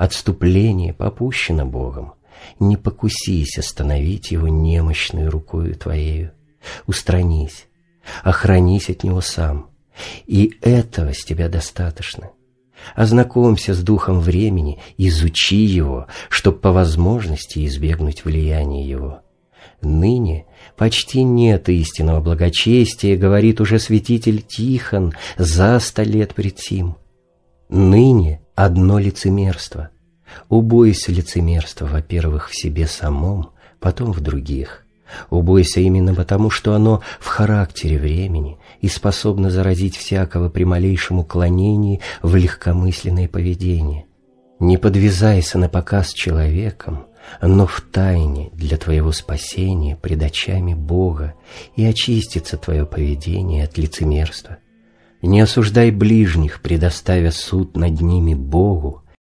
Отступление попущено Богом. Не покусись остановить его немощной рукою твоею. Устранись, охранись от него сам. И этого с тебя достаточно. Ознакомься с духом времени, изучи его, чтобы по возможности избегнуть влияния его. Ныне почти нет истинного благочестия, говорит уже святитель Тихон за сто лет пред сим. Ныне одно лицемерство. Убойся лицемерства, во-первых, в себе самом, потом в других. Убойся именно потому, что оно в характере времени и способно заразить всякого при малейшем уклонении в легкомысленное поведение. Не подвязайся на показ человеком, но в тайне для твоего спасения пред очами Бога и очистится твое поведение от лицемерства. Не осуждай ближних, предоставя суд над ними Богу,